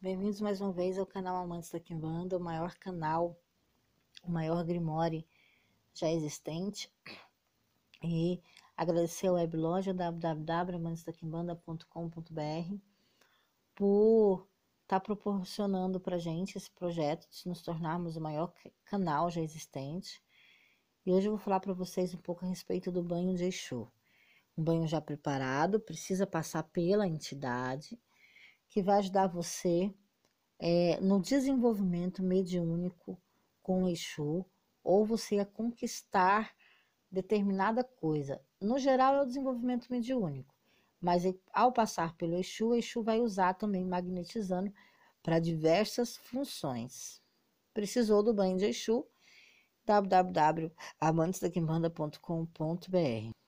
Bem-vindos mais uma vez ao canal Amantes da Quimbanda, o maior canal, o maior grimório já existente. E agradecer a webloja www.amantesdaquimbanda.com.br por estar tá proporcionando para gente esse projeto de nos tornarmos o maior canal já existente. E hoje eu vou falar para vocês um pouco a respeito do banho de Exu. Um banho já preparado, precisa passar pela entidade que vai ajudar você é, no desenvolvimento mediúnico com o Exu, ou você a conquistar determinada coisa. No geral, é o desenvolvimento mediúnico, mas é, ao passar pelo Exu, o Exu vai usar também magnetizando para diversas funções. Precisou do banho de Exu? www.amantesdaquimanda.com.br